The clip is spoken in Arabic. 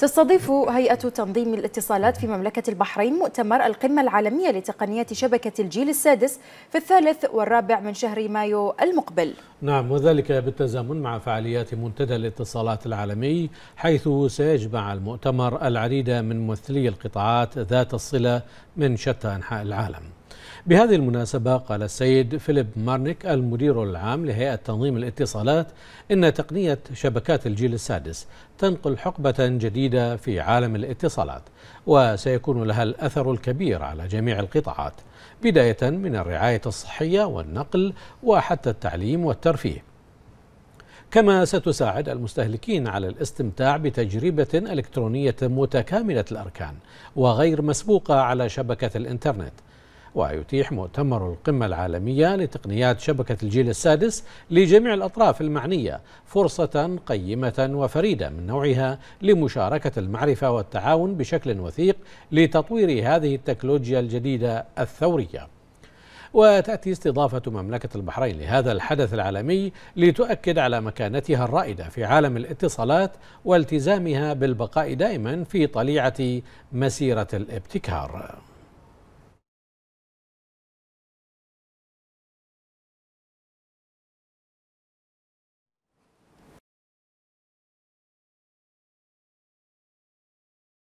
تستضيف هيئة تنظيم الاتصالات في مملكة البحرين مؤتمر القمة العالمية لتقنية شبكة الجيل السادس في الثالث والرابع من شهر مايو المقبل نعم وذلك بالتزامن مع فعاليات منتدى الاتصالات العالمي حيث سيجمع المؤتمر العديد من ممثلي القطاعات ذات الصلة من شتى أنحاء العالم بهذه المناسبة قال السيد فيليب مارنيك المدير العام لهيئة تنظيم الاتصالات إن تقنية شبكات الجيل السادس تنقل حقبة جديدة في عالم الاتصالات وسيكون لها الأثر الكبير على جميع القطاعات بداية من الرعاية الصحية والنقل وحتى التعليم والترفيه كما ستساعد المستهلكين على الاستمتاع بتجربة إلكترونية متكاملة الأركان وغير مسبوقة على شبكة الإنترنت ويتيح مؤتمر القمة العالمية لتقنيات شبكة الجيل السادس لجميع الأطراف المعنية فرصة قيمة وفريدة من نوعها لمشاركة المعرفة والتعاون بشكل وثيق لتطوير هذه التكنولوجيا الجديدة الثورية وتأتي استضافة مملكة البحرين لهذا الحدث العالمي لتؤكد على مكانتها الرائدة في عالم الاتصالات والتزامها بالبقاء دائما في طليعة مسيرة الابتكار